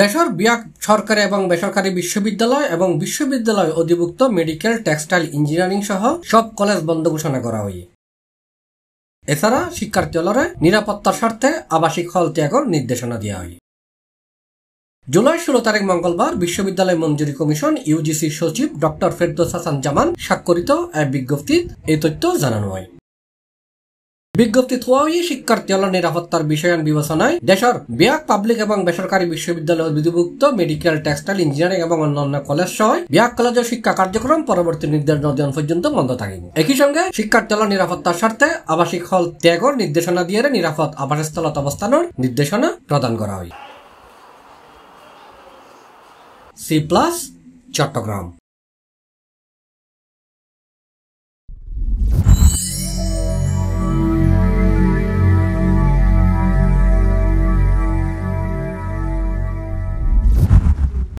দেশের বিয়াক সরকারি এবং বেসরকারি বিশ্ববিদ্যালয় এবং বিশ্ববিদ্যালয় অধিভুক্ত মেডিকেল টেক্সটাইল ইঞ্জিনিয়ারিং সহ সব কলেজ বন্ধ ঘোষণা করা হয় এছাড়া শিক্ষার্থীলরে নিরাপত্তার স্বার্থে আবাসিক হল ত্যাগর নির্দেশনা দেওয়া হয় জুলাই ষোলো তারিখ মঙ্গলবার বিশ্ববিদ্যালয় মঞ্জুরি কমিশন ইউজিসির সচিব ডক্টর ফেরদোস হাসান জামান স্বাক্ষরিত এক বিজ্ঞপ্তি এই তথ্য জানানো হয় বিজ্ঞপ্তি শিক্ষার্থী হল নিরাপত্তার বিষয়ন বিবেচনায় দেশের বিয়াক পাবলিক এবং বেসরকারি বিশ্ববিদ্যালয় বিধিভুক্ত মেডিকেল টেক্সটাইল ইঞ্জিনিয়ারিং এবং অন্যান্য কলেজ সহ বিয়াক কলেজ শিক্ষা কার্যক্রম পরবর্তী নির্দেশ নদিন পর্যন্ত বন্ধ থাকিবে একই সঙ্গে হল নিরাপত্তার স্বার্থে আবাসিক হল ত্যাগর নির্দেশনা দিয়ে নিরাপদ আবাসস্থলত অবস্থানের নির্দেশনা প্রদান করা হয় সি প্লাস চট্টগ্রাম